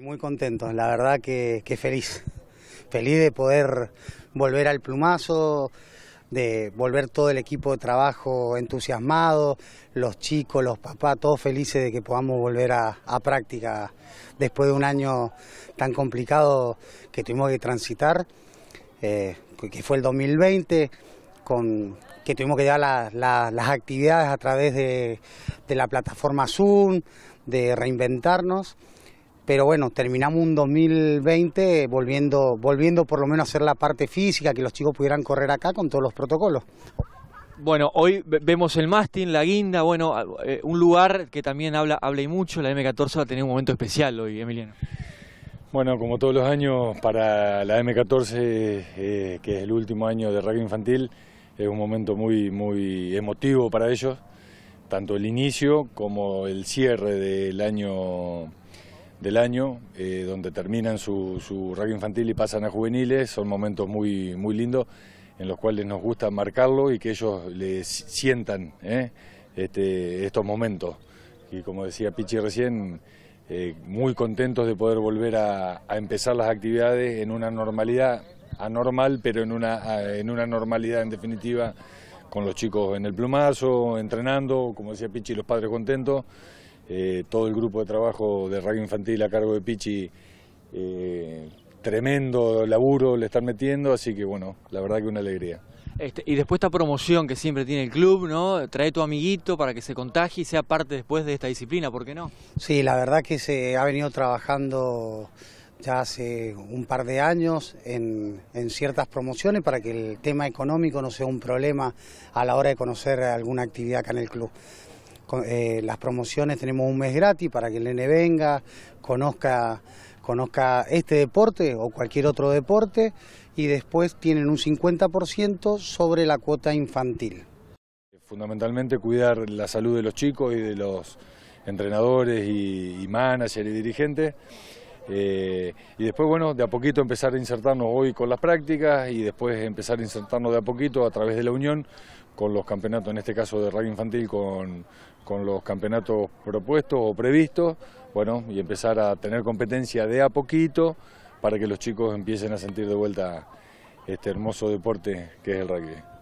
muy contento, la verdad que, feliz. Feliz de poder volver al plumazo, de volver todo el equipo de trabajo entusiasmado, los chicos, los papás, todos felices de que podamos volver a, práctica después de un año tan complicado que tuvimos que transitar, eh, que fue el 2020, con, que tuvimos que llevar las actividades a través de la plataforma Zoom, de reinventarnos pero bueno, terminamos un 2020 volviendo, volviendo por lo menos a hacer la parte física, que los chicos pudieran correr acá con todos los protocolos. Bueno, hoy vemos el Mastin, la Guinda, bueno, eh, un lugar que también habla, y mucho, la M14 va a tener un momento especial hoy, Emiliano. Bueno, como todos los años, para la M14, eh, que es el último año de rugby infantil, es un momento muy, muy emotivo para ellos, tanto el inicio como el cierre del año del año, eh, donde terminan su, su infantil y pasan a juveniles. Son momentos muy, muy lindos en los cuales nos gusta marcarlo y que ellos les sientan eh, este, estos momentos. Y como decía Pichi recién, eh, muy contentos de poder volver a, empezar las actividades en una normalidad anormal, pero en en una normalidad en definitiva, con los chicos en el plumazo, entrenando, como decía Pichi, los padres contentos. Eh, todo el grupo de trabajo de radio infantil a cargo de Pichi, eh, tremendo laburo le están metiendo, así que bueno, la verdad que una alegría. Este, y después esta promoción que siempre tiene el club, ¿no? Trae tu amiguito para que se contagie y sea parte después de esta disciplina, ¿por qué no? Sí, la verdad que se ha venido trabajando ya hace un par de años en, en, ciertas promociones para que el tema económico no sea un problema a la hora de conocer alguna actividad acá en el club. Eh, las promociones, tenemos un mes gratis para que el nene venga, conozca, este deporte o cualquier otro deporte y después tienen un 50% sobre la cuota infantil. Fundamentalmente cuidar la salud de los chicos y de los entrenadores y, y managers y dirigentes. Eh, y después, bueno, de a poquito empezar a insertarnos hoy con las prácticas y después empezar a insertarnos de a poquito a través de la unión con los campeonatos, en este caso de rugby infantil, con, con los campeonatos propuestos o previstos, bueno, y empezar a tener competencia de a poquito para que los chicos empiecen a sentir de vuelta este hermoso deporte que es el rugby.